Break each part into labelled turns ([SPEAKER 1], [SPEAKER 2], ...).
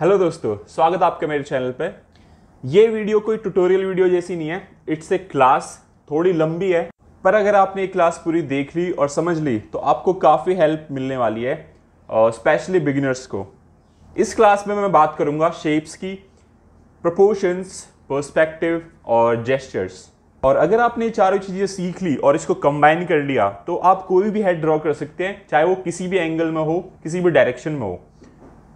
[SPEAKER 1] hello दोस्तों स्वागत है आपका मेरे चैनल पे ये वीडियो कोई ट्यूटोरियल वीडियो जैसी नहीं है इट्स ए क्लास थोड़ी लंबी है पर अगर आपने ये क्लास पूरी देख ली और समझ ली तो आपको काफ़ी हेल्प मिलने वाली है स्पेशली बिगिनर्स को इस क्लास में मैं बात करूँगा शेप्स की प्रपोर्शंस पर्सपेक्टिव और जेस्चर्स और अगर आपने चारों चीज़ें सीख ली और इसको कंबाइन कर लिया तो आप कोई भी हेड ड्रॉ कर सकते हैं चाहे वो किसी भी एंगल में हो किसी भी डायरेक्शन में हो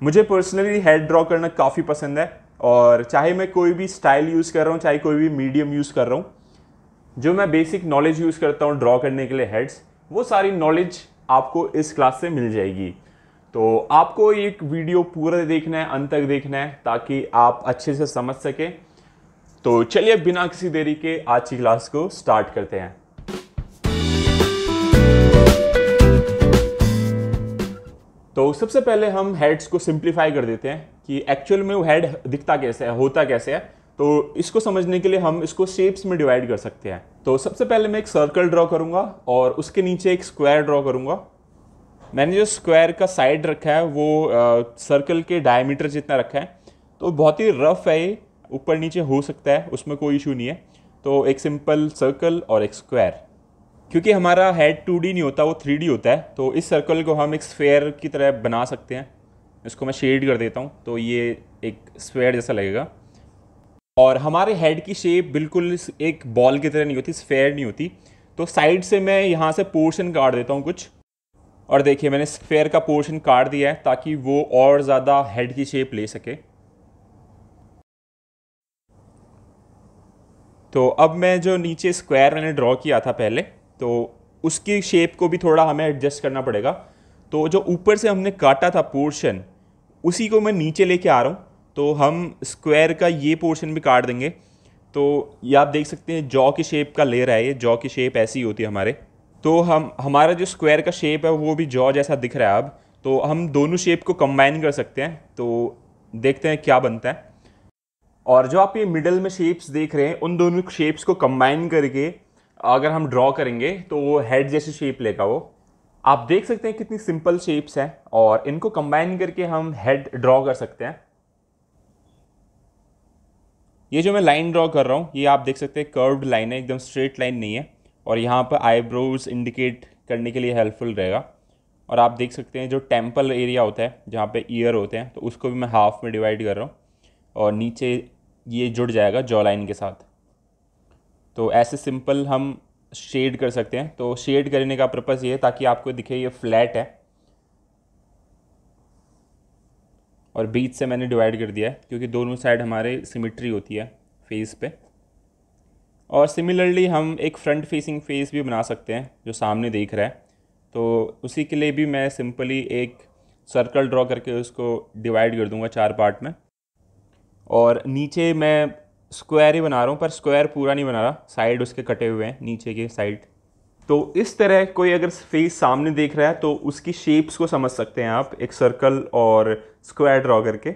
[SPEAKER 1] मुझे पर्सनली हेड ड्रॉ करना काफ़ी पसंद है और चाहे मैं कोई भी स्टाइल यूज़ कर रहा हूँ चाहे कोई भी मीडियम यूज़ कर रहा हूँ जो मैं बेसिक नॉलेज यूज़ करता हूँ ड्रॉ करने के लिए हेड्स वो सारी नॉलेज आपको इस क्लास से मिल जाएगी तो आपको एक वीडियो पूरा देखना है अंत तक देखना है ताकि आप अच्छे से समझ सकें तो चलिए बिना किसी देरी के आज की क्लास को स्टार्ट करते हैं तो सबसे पहले हम हेड्स को सिंप्लीफाई कर देते हैं कि एक्चुअल में वो हेड दिखता कैसे है होता कैसे है तो इसको समझने के लिए हम इसको शेप्स में डिवाइड कर सकते हैं तो सबसे पहले मैं एक सर्कल ड्रॉ करूँगा और उसके नीचे एक स्क्वायर ड्रॉ करूँगा मैंने जो स्क्वायर का साइड रखा है वो सर्कल के डायमीटर जितना रखा है तो बहुत ही रफ है ये ऊपर नीचे हो सकता है उसमें कोई इशू नहीं है तो एक सिंपल सर्कल और एक स्क्वायर क्योंकि हमारा हेड टू नहीं होता वो थ्री होता है तो इस सर्कल को हम एक स्फेयर की तरह बना सकते हैं इसको मैं शेड कर देता हूँ तो ये एक स्फेयर जैसा लगेगा और हमारे हेड की शेप बिल्कुल एक बॉल की तरह नहीं होती स्फेयर नहीं होती तो साइड से मैं यहाँ से पोर्शन काट देता हूँ कुछ और देखिए मैंने स्फेयर का पोर्शन काट दिया है ताकि वो और ज़्यादा हेड की शेप ले सके तो अब मैं जो नीचे स्क्वायर मैंने ड्रॉ किया था पहले तो उसकी शेप को भी थोड़ा हमें एडजस्ट करना पड़ेगा तो जो ऊपर से हमने काटा था पोर्शन उसी को मैं नीचे लेके आ रहा हूँ तो हम स्क्वायर का ये पोर्शन भी काट देंगे तो ये आप देख सकते हैं जॉ की शेप का ले रहा है ये जॉ की शेप ऐसी होती है हमारे तो हम हमारा जो स्क्वायर का शेप है वो भी जॉ जैसा दिख रहा है अब तो हम दोनों शेप को कंबाइन कर सकते हैं तो देखते हैं क्या बनता है और जो आप ये मिडल में शेप्स देख रहे हैं उन दोनों शेप्स को कंबाइन करके अगर हम ड्रॉ करेंगे तो वो हेड जैसी शेप लेगा वो आप देख सकते हैं कितनी सिंपल शेप्स हैं और इनको कंबाइन करके हम हेड ड्रॉ कर सकते हैं ये जो मैं लाइन ड्रॉ कर रहा हूँ ये आप देख सकते हैं कर्व्ड लाइन है एकदम स्ट्रेट लाइन नहीं है और यहाँ पर आईब्रोज इंडिकेट करने के लिए हेल्पफुल रहेगा और आप देख सकते हैं जो टेम्पल एरिया होता है जहाँ पे ईयर होते हैं तो उसको भी मैं हाफ में डिवाइड कर रहा हूँ और नीचे ये जुड़ जाएगा जॉ लाइन के साथ तो ऐसे सिंपल हम शेड कर सकते हैं तो शेड करने का पर्पज़ ये है ताकि आपको दिखे ये फ्लैट है और बीच से मैंने डिवाइड कर दिया है क्योंकि दोनों साइड हमारे सिमिट्री होती है फेस पे और सिमिलरली हम एक फ्रंट फेसिंग फेस भी बना सकते हैं जो सामने देख रहा है तो उसी के लिए भी मैं सिंपली एक सर्कल ड्रॉ करके उसको डिवाइड कर दूंगा चार पार्ट में और नीचे मैं स्क्वायर ही बना रहा हूँ पर स्क्वायर पूरा नहीं बना रहा साइड उसके कटे हुए हैं नीचे के साइड तो इस तरह कोई अगर फेस सामने देख रहा है तो उसकी शेप्स को समझ सकते हैं आप एक सर्कल और स्क्वायर ड्रॉ करके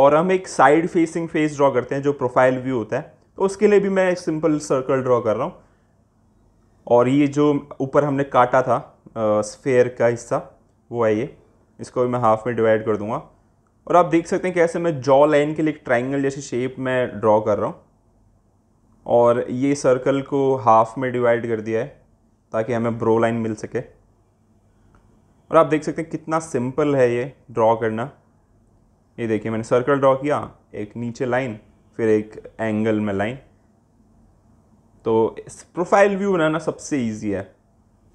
[SPEAKER 1] और हम एक साइड फेसिंग फेस ड्रॉ करते हैं जो प्रोफाइल व्यू होता है तो उसके लिए भी मैं एक सिंपल सर्कल ड्रॉ कर रहा हूँ और ये जो ऊपर हमने काटा था स्फेयर का हिस्सा वो है ये इसको मैं हाफ में डिवाइड कर दूंगा और आप देख सकते हैं कैसे मैं जॉ लाइन के लिए एक ट्राइंगल जैसी शेप में ड्रॉ कर रहा हूँ और ये सर्कल को हाफ में डिवाइड कर दिया है ताकि हमें ब्रो लाइन मिल सके और आप देख सकते हैं कितना सिंपल है ये ड्रॉ करना ये देखिए मैंने सर्कल ड्रॉ किया एक नीचे लाइन फिर एक एंगल में लाइन तो प्रोफाइल व्यू बनाना सबसे ईजी है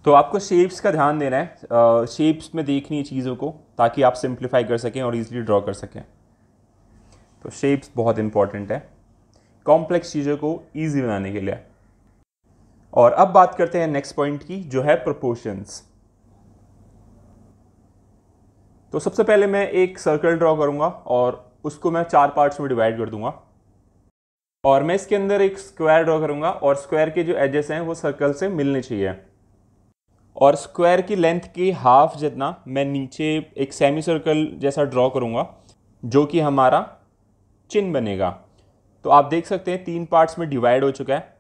[SPEAKER 1] तो आपको शेप्स का ध्यान देना है शेप्स में देखनी है चीज़ों को ताकि आप सिंप्लीफाई कर सकें और ईजिली ड्रॉ कर सकें तो शेप्स बहुत इंपॉर्टेंट है कॉम्प्लेक्स चीज़ों को ईजी बनाने के लिए और अब बात करते हैं नेक्स्ट पॉइंट की जो है प्रोपोर्शंस तो सबसे पहले मैं एक सर्कल ड्रॉ करूँगा और उसको मैं चार पार्ट्स में डिवाइड कर दूंगा और मैं इसके अंदर एक स्क्वायर ड्रॉ करूँगा और स्क्वायर के जो एजेस हैं वो सर्कल से मिलने चाहिए और स्क्वायर की लेंथ की हाफ जितना मैं नीचे एक सेमी सर्कल जैसा ड्रॉ करूँगा जो कि हमारा चिन बनेगा तो आप देख सकते हैं तीन पार्ट्स में डिवाइड हो चुका है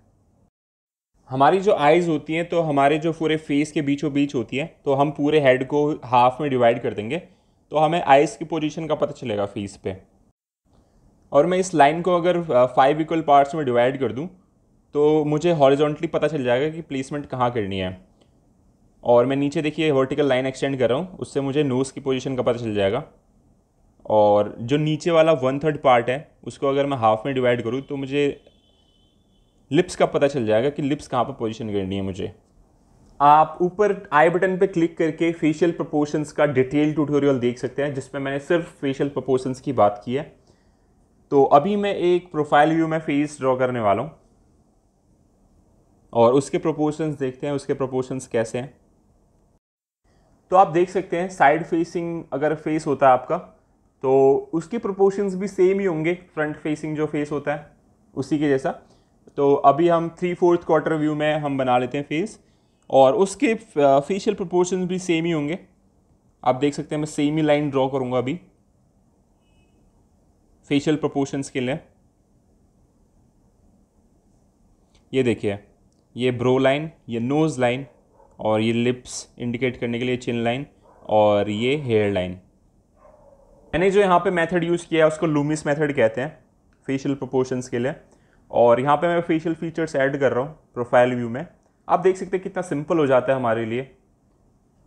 [SPEAKER 1] हमारी जो आइज़ होती हैं तो हमारे जो पूरे फेस के बीचों बीच होती है तो हम पूरे हेड को हाफ में डिवाइड कर देंगे तो हमें आइज़ की पोजीशन का पता चलेगा फेस पे और मैं इस लाइन को अगर फाइव इक्वल पार्ट्स में डिवाइड कर दूं तो मुझे हॉरिजॉन्टली पता चल जाएगा कि प्लेसमेंट कहाँ करनी है और मैं नीचे देखिए वर्टिकल लाइन एक्सटेंड कर रहा हूँ उससे मुझे नोज़ की पोजीशन का पता चल जाएगा और जो नीचे वाला वन थर्ड पार्ट है उसको अगर मैं हाफ में डिवाइड करूँ तो मुझे लिप्स का पता चल जाएगा कि लिप्स कहाँ पर पोजीशन करनी है मुझे आप ऊपर आई बटन पे क्लिक करके फेशियल प्रपोर्शंस का डिटेल ट्यूटोरियल देख सकते हैं जिसमें मैंने सिर्फ फेशियल प्रपोर्शंस की बात की है तो अभी मैं एक प्रोफाइल व्यू में फेस ड्रॉ करने वाला हूँ और उसके प्रोपोर्शंस देखते हैं उसके प्रोपोर्शंस कैसे हैं तो आप देख सकते हैं साइड फेसिंग अगर फेस होता है आपका तो उसके प्रोपोर्शंस भी सेम ही होंगे फ्रंट फेसिंग जो फेस होता है उसी के जैसा तो अभी हम थ्री फोर्थ क्वार्टर व्यू में हम बना लेते हैं फेस और उसके फेशियल प्रोपोर्शन भी सेम ही होंगे आप देख सकते हैं मैं सेम ही लाइन ड्रॉ करूँगा अभी फेशियल प्रोपोर्शंस के लिए ये देखिए ये ब्रो लाइन ये नोज़ लाइन और ये लिप्स इंडिकेट करने के लिए चिन लाइन और ये हेयर लाइन मैंने जो यहाँ पे मेथड यूज़ किया है उसको लूमिस मेथड कहते हैं फेशियल प्रोपोर्शंस के लिए और यहाँ पे मैं फेशियल फीचर्स ऐड कर रहा हूँ प्रोफाइल व्यू में आप देख सकते हैं कितना सिंपल हो जाता है हमारे लिए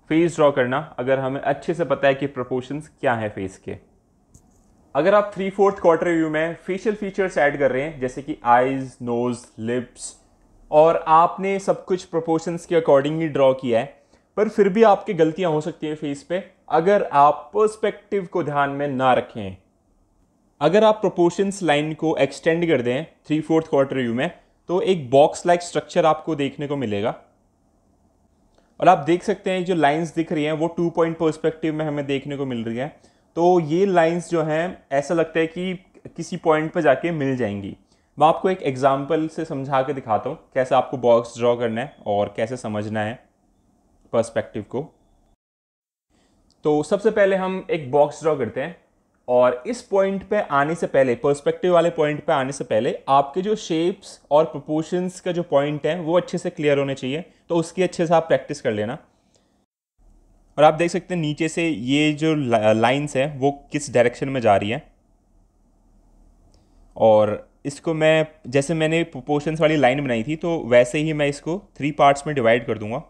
[SPEAKER 1] फेस ड्रॉ करना अगर हमें अच्छे से पता है कि प्रोपोर्शंस क्या हैं फेस के अगर आप थ्री फोर्थ क्वार्टर व्यू में फेशियल फीचर्स ऐड कर रहे हैं जैसे कि आइज नोज लिप्स और आपने सब कुछ प्रोपोर्शंस के अकॉर्डिंगली ड्रॉ किया है पर फिर भी आपकी गलतियां हो सकती हैं फेस पे अगर आप पर्सपेक्टिव को ध्यान में ना रखें अगर आप प्रोपोर्शंस लाइन को एक्सटेंड कर दें थ्री फोर्थ क्वार्टर व्यू में तो एक बॉक्स लाइक स्ट्रक्चर आपको देखने को मिलेगा और आप देख सकते हैं जो लाइंस दिख रही हैं वो टू पॉइंट पर्सपेक्टिव में हमें देखने को मिल रही है तो ये लाइंस जो हैं ऐसा लगता है कि किसी पॉइंट पर जाके मिल जाएंगी मैं आपको एक एग्ज़ाम्पल से समझा के दिखाता हूँ कैसे आपको बॉक्स ड्रॉ करना है और कैसे समझना है पर्सपेक्टिव को तो सबसे पहले हम एक बॉक्स ड्रॉ करते हैं और इस पॉइंट पे आने से पहले पर्सपेक्टिव वाले पॉइंट पे आने से पहले आपके जो शेप्स और प्रोपोर्शंस का जो पॉइंट है वो अच्छे से क्लियर होने चाहिए तो उसकी अच्छे से आप प्रैक्टिस कर लेना और आप देख सकते हैं नीचे से ये जो लाइंस हैं वो किस डायरेक्शन में जा रही है और इसको मैं जैसे मैंने प्रोपोर्शन वाली लाइन बनाई थी तो वैसे ही मैं इसको थ्री पार्ट्स में डिवाइड कर दूंगा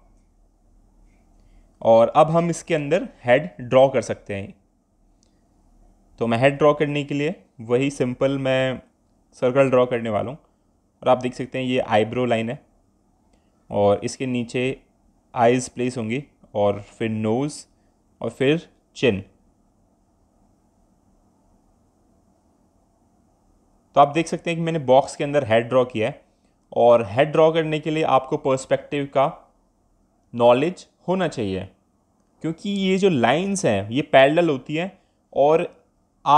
[SPEAKER 1] और अब हम इसके अंदर हेड ड्रॉ कर सकते हैं तो मैं हेड ड्रॉ करने के लिए वही सिंपल मैं सर्कल ड्रॉ करने वाला हूँ और आप देख सकते हैं ये आईब्रो लाइन है और इसके नीचे आइज़ प्लेस होंगी और फिर नोज़ और फिर चिन तो आप देख सकते हैं कि मैंने बॉक्स के अंदर हेड ड्रॉ किया है और हेड ड्रॉ करने के लिए आपको पर्सपेक्टिव का नॉलेज होना चाहिए क्योंकि ये जो लाइंस हैं ये पैरेलल होती हैं और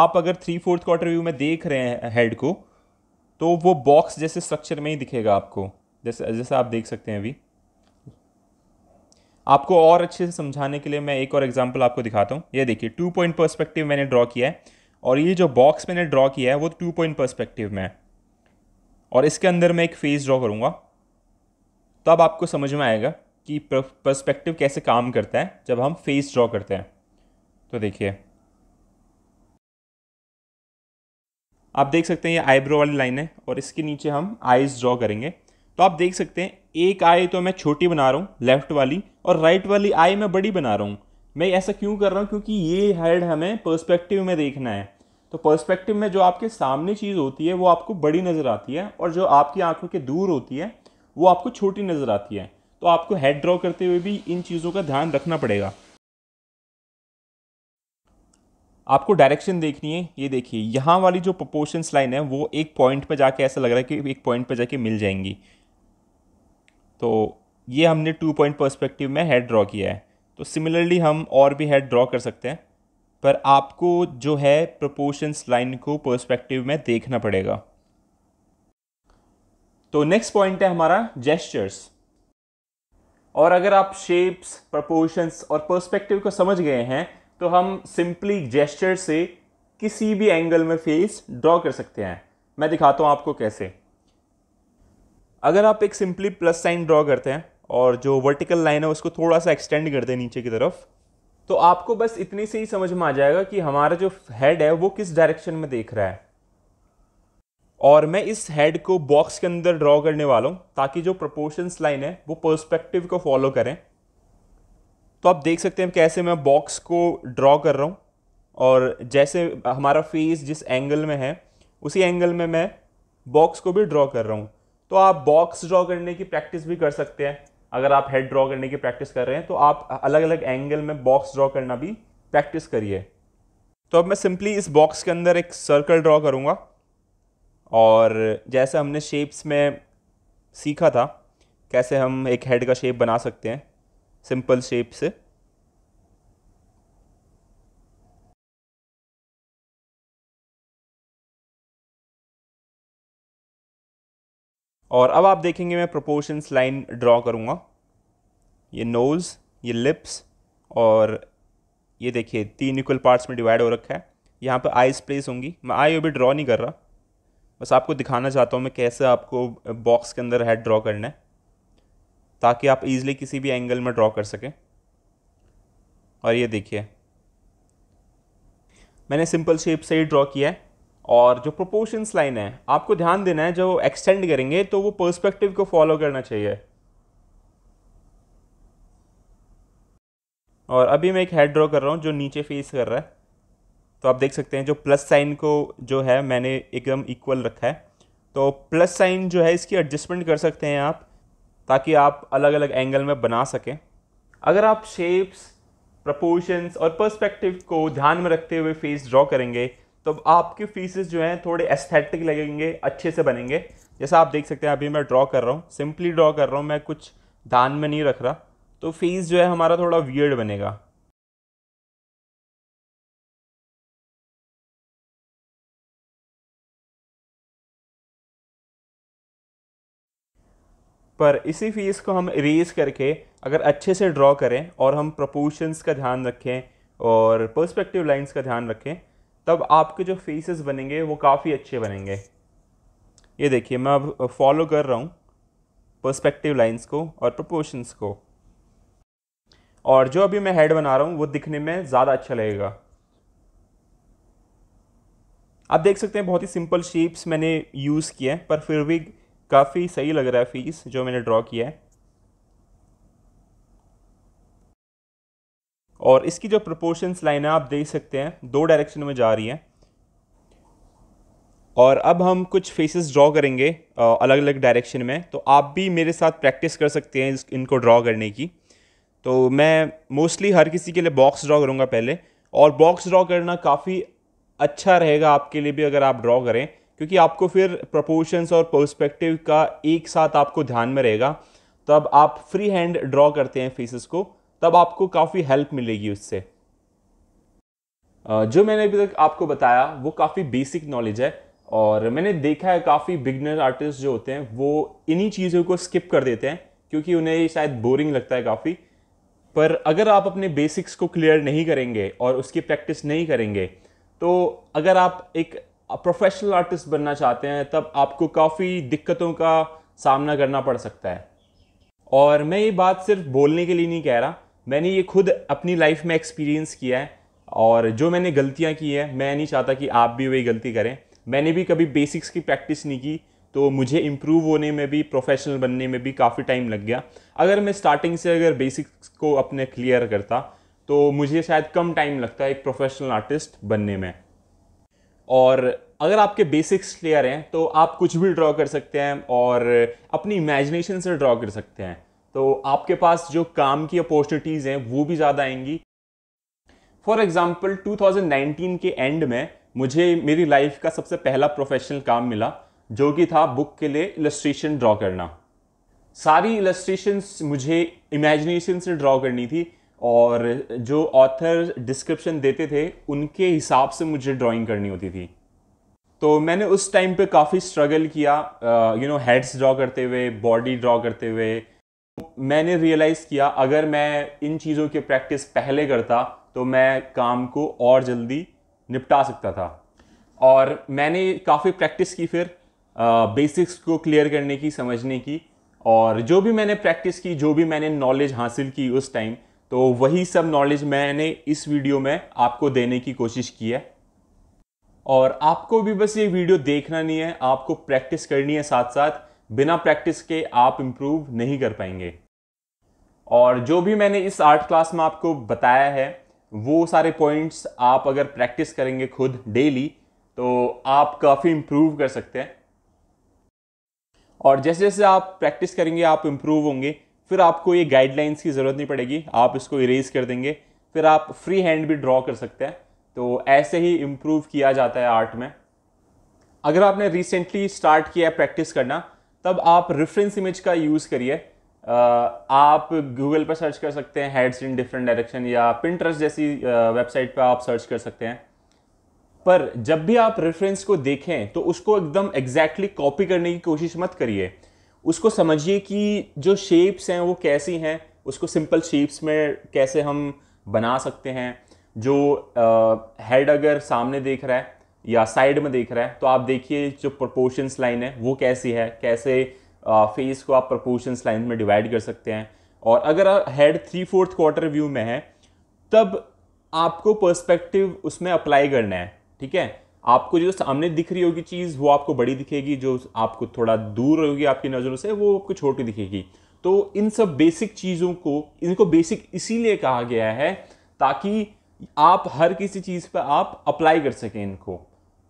[SPEAKER 1] आप अगर थ्री फोर्थ क्वार्टर व्यू में देख रहे हैं हेड को तो वो बॉक्स जैसे स्ट्रक्चर में ही दिखेगा आपको जैसे जैसे आप देख सकते हैं अभी आपको और अच्छे से समझाने के लिए मैं एक और एग्जांपल आपको दिखाता हूँ ये देखिए टू पॉइंट पर्सपेक्टिव मैंने ड्रॉ किया है और ये जो बॉक्स मैंने ड्रॉ किया है वो टू पॉइंट परस्पेक्टिव में है और इसके अंदर मैं एक फेस ड्रॉ करूँगा तब आपको समझ में आएगा कि परस्पेक्टिव कैसे काम करता है जब हम फेस ड्रॉ करते हैं तो देखिए आप देख सकते हैं ये आईब्रो वाली लाइन है और इसके नीचे हम आईज ड्रॉ करेंगे तो आप देख सकते हैं एक आई तो मैं छोटी बना रहा हूँ लेफ्ट वाली और राइट वाली आई मैं बड़ी बना रहा हूँ मैं ऐसा क्यों कर रहा हूँ क्योंकि ये हेड हमें पर्सपेक्टिव में देखना है तो पर्सपेक्टिव में जो आपके सामने चीज़ होती है वो आपको बड़ी नज़र आती है और जो आपकी आंखों के दूर होती है वो आपको छोटी नज़र आती है तो आपको हेड ड्रॉ करते हुए भी इन चीज़ों का ध्यान रखना पड़ेगा आपको डायरेक्शन देखनी है ये देखिए यहाँ वाली जो प्रपोर्शन लाइन है वो एक पॉइंट पर जाके ऐसा लग रहा है कि एक पॉइंट पर जाके मिल जाएंगी तो ये हमने टू पॉइंट पर्सपेक्टिव में हेड ड्रॉ किया है तो सिमिलरली हम और भी हेड ड्रॉ कर सकते हैं पर आपको जो है प्रोपोर्शंस लाइन को पर्सपेक्टिव में देखना पड़ेगा तो नेक्स्ट पॉइंट है हमारा जेस्चर्स और अगर आप शेप्स प्रपोर्शंस और पर्सपेक्टिव को समझ गए हैं तो हम सिंपली जेस्चर से किसी भी एंगल में फेस ड्रॉ कर सकते हैं मैं दिखाता हूँ आपको कैसे अगर आप एक सिंपली प्लस साइन ड्रॉ करते हैं और जो वर्टिकल लाइन है उसको थोड़ा सा एक्सटेंड कर दे नीचे की तरफ तो आपको बस इतनी से ही समझ में आ जाएगा कि हमारा जो हेड है वो किस डायरेक्शन में देख रहा है और मैं इस हेड को बॉक्स के अंदर ड्रॉ करने वाला हूँ ताकि जो प्रोपोर्शंस लाइन है वो पर्सपेक्टिव को फॉलो करें तो आप देख सकते हैं कैसे मैं बॉक्स को ड्रॉ कर रहा हूँ और जैसे हमारा फेस जिस एंगल में है उसी एंगल में मैं बॉक्स को भी ड्रॉ कर रहा हूँ तो आप बॉक्स ड्रॉ करने की प्रैक्टिस भी कर सकते हैं अगर आप हेड ड्रॉ करने की प्रैक्टिस कर रहे हैं तो आप अलग अलग एंगल में बॉक्स ड्रॉ करना भी प्रैक्टिस करिए तो अब मैं सिंपली इस बॉक्स के अंदर एक सर्कल ड्रॉ करूँगा और जैसे हमने शेप्स में सीखा था कैसे हम एक हेड का शेप बना सकते हैं सिंपल शेप से और अब आप देखेंगे मैं प्रोपोर्शंस लाइन ड्रॉ करूँगा ये नोज़ ये लिप्स और ये देखिए तीन इक्वल पार्ट्स में डिवाइड हो रखा है यहाँ पर आइज प्लेस होंगी मैं आई अभी ड्रॉ नहीं कर रहा बस आपको दिखाना चाहता हूँ मैं कैसे आपको बॉक्स के अंदर हेड ड्रॉ करना है ताकि आप ईज़िली किसी भी एंगल में ड्रॉ कर सकें और ये देखिए मैंने सिंपल शेप से ही ड्रॉ किया है और जो प्रोपोर्शंस लाइन है आपको ध्यान देना है जब एक्सटेंड करेंगे तो वो पर्सपेक्टिव को फॉलो करना चाहिए और अभी मैं एक हेड ड्रॉ कर रहा हूँ जो नीचे फेस कर रहा है तो आप देख सकते हैं जो प्लस साइन को जो है मैंने एकदम इक्वल रखा है तो प्लस साइन जो है इसकी एडजस्टमेंट कर सकते हैं आप ताकि आप अलग अलग एंगल में बना सकें अगर आप शेप्स प्रपोर्शंस और पर्सपेक्टिव को ध्यान में रखते हुए फेस ड्रॉ करेंगे तो आपके फीसेस जो हैं थोड़े एस्थेटिक लगेंगे अच्छे से बनेंगे जैसा आप देख सकते हैं अभी मैं ड्रॉ कर रहा हूँ सिंपली ड्रॉ कर रहा हूँ मैं कुछ ध्यान में नहीं रख रहा तो फेस जो है हमारा थोड़ा वियर्ड बनेगा पर इसी फेस को हम इरेज करके अगर अच्छे से ड्रॉ करें और हम प्रपोर्शंस का ध्यान रखें और पर्सपेक्टिव लाइंस का ध्यान रखें तब आपके जो फेसेस बनेंगे वो काफ़ी अच्छे बनेंगे ये देखिए मैं अब फॉलो कर रहा हूँ पर्सपेक्टिव लाइंस को और प्रोपोर्शंस को और जो अभी मैं हेड बना रहा हूँ वो दिखने में ज़्यादा अच्छा लगेगा आप देख सकते हैं बहुत ही सिंपल शेप्स मैंने यूज़ किया है पर फिर भी काफ़ी सही लग रहा है फीस जो मैंने ड्रॉ किया है और इसकी जो प्रोपोर्शंस लाइन आप देख सकते हैं दो डायरेक्शन में जा रही हैं और अब हम कुछ फेसेस ड्रॉ करेंगे अलग अलग डायरेक्शन में तो आप भी मेरे साथ प्रैक्टिस कर सकते हैं इनको ड्रॉ करने की तो मैं मोस्टली हर किसी के लिए बॉक्स ड्रॉ करूँगा पहले और बॉक्स ड्रॉ करना काफ़ी अच्छा रहेगा आपके लिए भी अगर आप ड्रॉ करें क्योंकि आपको फिर प्रपोर्शंस और पर्सपेक्टिव का एक साथ आपको ध्यान में रहेगा तब आप फ्री हैंड ड्रॉ करते हैं फेसेस को तब आपको काफ़ी हेल्प मिलेगी उससे जो मैंने अभी तक आपको बताया वो काफ़ी बेसिक नॉलेज है और मैंने देखा है काफ़ी बिगनर आर्टिस्ट जो होते हैं वो इन्हीं चीज़ों को स्किप कर देते हैं क्योंकि उन्हें शायद बोरिंग लगता है काफ़ी पर अगर आप अपने बेसिक्स को क्लियर नहीं करेंगे और उसकी प्रैक्टिस नहीं करेंगे तो अगर आप एक प्रोफेशनल आर्टिस्ट बनना चाहते हैं तब आपको काफ़ी दिक्कतों का सामना करना पड़ सकता है और मैं ये बात सिर्फ बोलने के लिए नहीं कह रहा मैंने ये खुद अपनी लाइफ में एक्सपीरियंस किया है और जो मैंने गलतियाँ की हैं मैं नहीं चाहता कि आप भी वही गलती करें मैंने भी कभी बेसिक्स की प्रैक्टिस नहीं की तो मुझे इम्प्रूव होने में भी प्रोफेशनल बनने में भी काफ़ी टाइम लग गया अगर मैं स्टार्टिंग से अगर बेसिक्स को अपने क्लियर करता तो मुझे शायद कम टाइम लगता है एक प्रोफेशनल आर्टिस्ट बनने में और अगर आपके बेसिक्स क्लियर हैं तो आप कुछ भी ड्रॉ कर सकते हैं और अपनी इमेजिनेशन से ड्रॉ कर सकते हैं तो आपके पास जो काम की अपॉर्चुनिटीज़ हैं वो भी ज़्यादा आएंगी फॉर एग्ज़ाम्पल 2019 के एंड में मुझे मेरी लाइफ का सबसे पहला प्रोफेशनल काम मिला जो कि था बुक के लिए इलस्ट्रेशन ड्रॉ करना सारी इलस्ट्रेशंस मुझे इमेजिनेशन से ड्रॉ करनी थी और जो ऑथर डिस्क्रिप्शन देते थे उनके हिसाब से मुझे ड्राइंग करनी होती थी तो मैंने उस टाइम पे काफ़ी स्ट्रगल किया यू नो हेड्स ड्रॉ करते हुए बॉडी ड्रॉ करते हुए मैंने रियलाइज़ किया अगर मैं इन चीज़ों की प्रैक्टिस पहले करता तो मैं काम को और जल्दी निपटा सकता था और मैंने काफ़ी प्रैक्टिस की फिर बेसिक्स को क्लियर करने की समझने की और जो भी मैंने प्रैक्टिस की जो भी मैंने नॉलेज हासिल की उस टाइम तो वही सब नॉलेज मैंने इस वीडियो में आपको देने की कोशिश की है और आपको भी बस ये वीडियो देखना नहीं है आपको प्रैक्टिस करनी है साथ साथ बिना प्रैक्टिस के आप इम्प्रूव नहीं कर पाएंगे और जो भी मैंने इस आर्ट क्लास में आपको बताया है वो सारे पॉइंट्स आप अगर प्रैक्टिस करेंगे खुद डेली तो आप काफ़ी इम्प्रूव कर सकते हैं और जैसे जैसे आप प्रैक्टिस करेंगे आप इम्प्रूव होंगे फिर आपको ये गाइडलाइंस की ज़रूरत नहीं पड़ेगी आप इसको इरेज कर देंगे फिर आप फ्री हैंड भी ड्रॉ कर सकते हैं तो ऐसे ही इम्प्रूव किया जाता है आर्ट में अगर आपने रिसेंटली स्टार्ट किया है प्रैक्टिस करना तब आप रेफरेंस इमेज का यूज़ करिए आप गूगल पर सर्च कर सकते हैं हेड्स इन डिफरेंट डायरेक्शन या पिंट्रस्ट जैसी वेबसाइट पर आप सर्च कर सकते हैं पर जब भी आप रेफरेंस को देखें तो उसको एकदम एग्जैक्टली कॉपी करने की कोशिश मत करिए उसको समझिए कि जो शेप्स हैं वो कैसी हैं उसको सिंपल शेप्स में कैसे हम बना सकते हैं जो हेड अगर सामने देख रहा है या साइड में देख रहा है तो आप देखिए जो प्रपोर्शंस लाइन है वो कैसी है कैसे फेस को आप प्रपोर्शंस लाइन में डिवाइड कर सकते हैं और अगर head three fourth quarter view में है तब आपको पर्सपेक्टिव उसमें अप्लाई करना है ठीक है आपको जो सामने दिख रही होगी चीज़ वो आपको बड़ी दिखेगी जो आपको थोड़ा दूर होगी आपकी नज़रों से वो आपको छोटी दिखेगी तो इन सब बेसिक चीज़ों को इनको बेसिक इसीलिए कहा गया है ताकि आप हर किसी चीज़ पर आप अप्लाई कर सकें इनको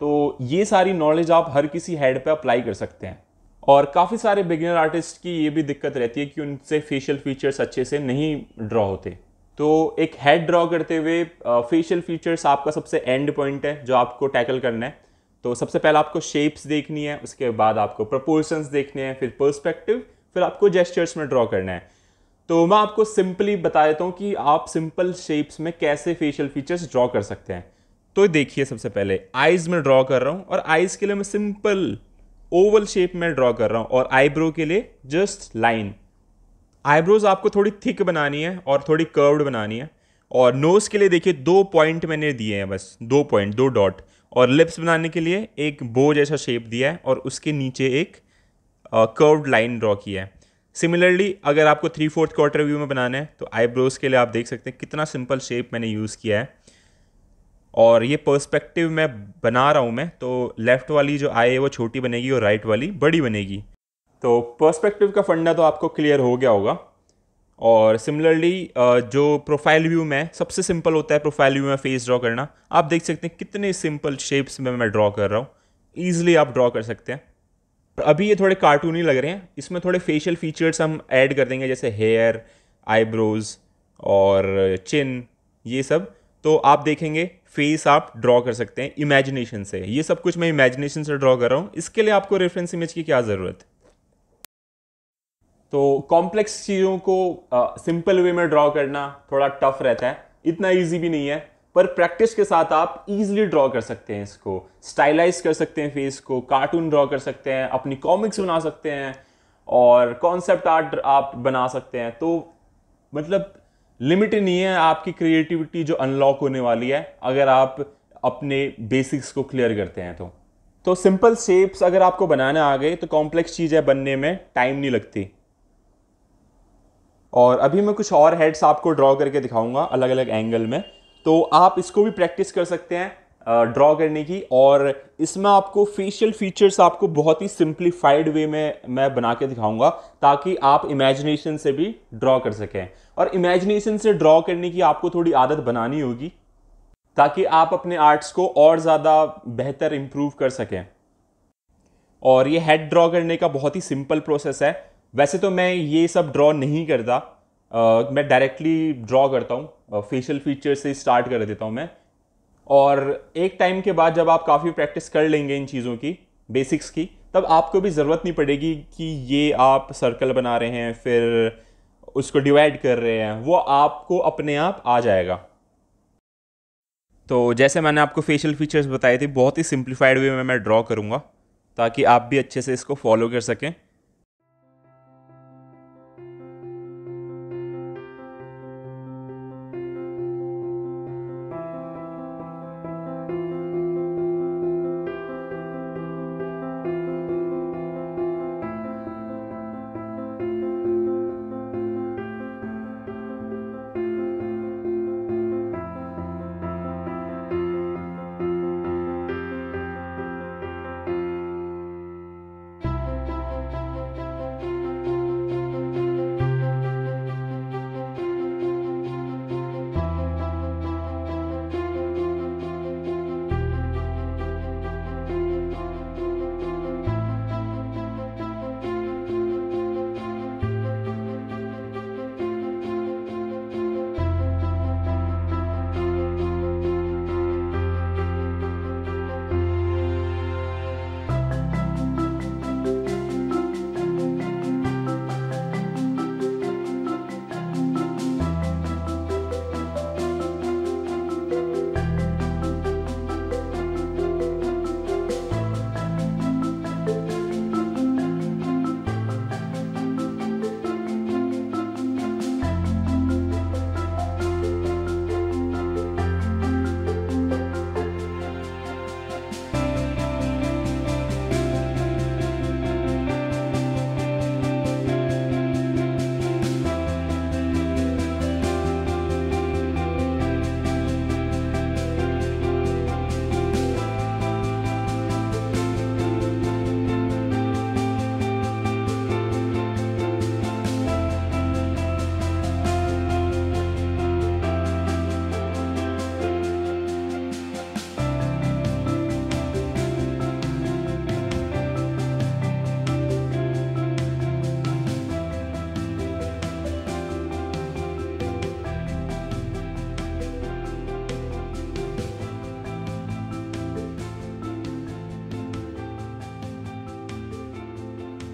[SPEAKER 1] तो ये सारी नॉलेज आप हर किसी हेड पे अप्लाई कर सकते हैं और काफ़ी सारे बिगिनर आर्टिस्ट की ये भी दिक्कत रहती है कि उनसे फेशियल फीचर्स अच्छे से नहीं ड्रॉ होते तो एक हेड ड्रॉ करते हुए फेशियल फीचर्स आपका सबसे एंड पॉइंट है जो आपको टैकल करना है तो सबसे पहले आपको शेप्स देखनी है उसके बाद आपको प्रपोर्सन्स देखने हैं फिर पर्स्पेक्टिव फिर आपको जेस्चर्स में ड्रॉ करना है तो मैं आपको सिंपली बता देता हूँ कि आप सिंपल शेप्स में कैसे फेशियल फीचर्स ड्रॉ कर सकते हैं तो देखिए सबसे पहले आइज में ड्रॉ कर रहा हूँ और आइज के लिए मैं सिंपल ओवल शेप में ड्रॉ कर रहा हूँ और आईब्रो के लिए जस्ट लाइन आईब्रोज आपको थोड़ी थिक बनानी है और थोड़ी कर्व्ड बनानी है और नोज़ के लिए देखिए दो पॉइंट मैंने दिए हैं बस दो पॉइंट दो डॉट और लिप्स बनाने के लिए एक बो जैसा शेप दिया है और उसके नीचे एक कर्व्ड लाइन ड्रॉ किया है सिमिलरली अगर आपको थ्री फोर्थ क्वार्टर व्यू में बनाना है तो आईब्रोज़ के लिए आप देख सकते हैं कितना सिंपल शेप मैंने यूज़ किया है और ये पर्सपेक्टिव मैं बना रहा हूँ मैं तो लेफ़्ट वाली जो आई है वो छोटी बनेगी और राइट वाली बड़ी बनेगी तो पर्सपेक्टिव का फंडा तो आपको क्लियर हो गया होगा और सिमिलरली जो प्रोफाइल व्यू में सबसे सिंपल होता है प्रोफाइल व्यू में फेस ड्रॉ करना आप देख सकते हैं कितने सिंपल शेप्स में मैं ड्रॉ कर रहा हूँ ईजिली आप ड्रॉ कर सकते हैं अभी ये थोड़े कार्टूनी लग रहे हैं इसमें थोड़े फेशियल फीचर्स हम ऐड कर देंगे जैसे हेयर आईब्रोज और चिन ये सब तो आप देखेंगे फेस आप ड्रॉ कर सकते हैं इमेजिनेशन से ये सब कुछ मैं इमेजिनेशन से ड्रॉ कर रहा हूँ इसके लिए आपको रेफरेंस इमेज की क्या ज़रूरत है तो कॉम्प्लेक्स चीज़ों को सिंपल वे में ड्रॉ करना थोड़ा टफ रहता है इतना ईजी भी नहीं है पर प्रैक्टिस के साथ आप इजीली ड्रॉ कर सकते हैं इसको स्टाइलाइज कर सकते हैं फेस को कार्टून ड्रॉ कर सकते हैं अपनी कॉमिक्स बना सकते हैं और कॉन्सेप्ट आर्ट आप बना सकते हैं तो मतलब लिमिट नहीं है आपकी क्रिएटिविटी जो अनलॉक होने वाली है अगर आप अपने बेसिक्स को क्लियर करते हैं तो तो सिंपल शेप्स अगर आपको बनाना आ गए तो कॉम्प्लेक्स चीज़ें बनने में टाइम नहीं लगती और अभी मैं कुछ और हेड्स आपको ड्रॉ करके दिखाऊंगा अलग अलग एंगल में तो आप इसको भी प्रैक्टिस कर सकते हैं ड्रॉ करने की और इसमें आपको फेशियल फीचर्स आपको बहुत ही सिंप्लीफाइड वे में मैं बना के दिखाऊंगा ताकि आप इमेजिनेशन से भी ड्रॉ कर सकें और इमेजिनेशन से ड्रॉ करने की आपको थोड़ी आदत बनानी होगी ताकि आप अपने आर्ट्स को और ज़्यादा बेहतर इम्प्रूव कर सकें और ये हेड ड्रॉ करने का बहुत ही सिंपल प्रोसेस है वैसे तो मैं ये सब ड्रॉ नहीं करता आ, मैं डायरेक्टली ड्रॉ करता हूँ फेशियल फीचर से स्टार्ट कर देता हूँ मैं और एक टाइम के बाद जब आप काफ़ी प्रैक्टिस कर लेंगे इन चीज़ों की बेसिक्स की तब आपको भी ज़रूरत नहीं पड़ेगी कि ये आप सर्कल बना रहे हैं फिर उसको डिवाइड कर रहे हैं वो आपको अपने आप आ जाएगा तो जैसे मैंने आपको फेशियल फीचर्स बताए थे बहुत ही सिंप्लीफाइड वे में मैं ड्रॉ करूँगा ताकि आप भी अच्छे से इसको फॉलो कर सकें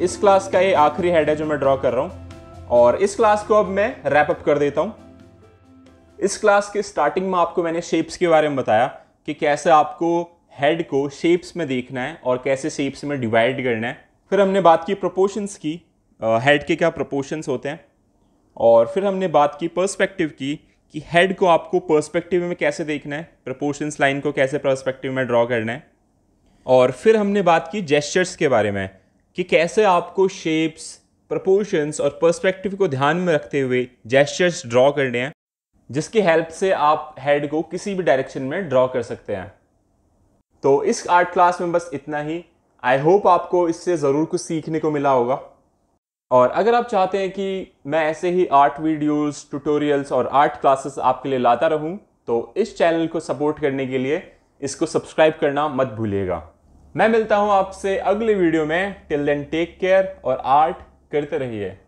[SPEAKER 1] इस क्लास का ये आखिरी हेड है जो मैं ड्रॉ कर रहा हूँ और इस क्लास को अब मैं रैप अप कर देता हूँ इस क्लास के स्टार्टिंग में आपको मैंने शेप्स के बारे में बताया कि कैसे आपको हेड को शेप्स में देखना है और कैसे शेप्स में डिवाइड करना है फिर हमने बात की प्रोपोर्शंस की हेड के क्या प्रोपोर्शंस होते हैं और फिर हमने बात की पर्सपेक्टिव की कि हेड को आपको पर्सपेक्टिव में कैसे देखना है प्रोपोर्शंस लाइन को कैसे पर्सपेक्टिव में ड्रॉ करना है और फिर हमने बात की जेस्चर्स के बारे में कि कैसे आपको शेप्स प्रपोर्शंस और पर्सपेक्टिव को ध्यान में रखते हुए जेस्चर्स ड्रॉ करने हैं जिसकी हेल्प से आप हेड को किसी भी डायरेक्शन में ड्रॉ कर सकते हैं तो इस आर्ट क्लास में बस इतना ही आई होप आपको इससे ज़रूर कुछ सीखने को मिला होगा और अगर आप चाहते हैं कि मैं ऐसे ही आर्ट वीडियोस, ट्यूटोरियल्स और आर्ट क्लासेस आपके लिए लाता रहूं, तो इस चैनल को सपोर्ट करने के लिए इसको सब्सक्राइब करना मत भूलिएगा मैं मिलता हूं आपसे अगले वीडियो में टिल देन टेक केयर और आर्ट करते रहिए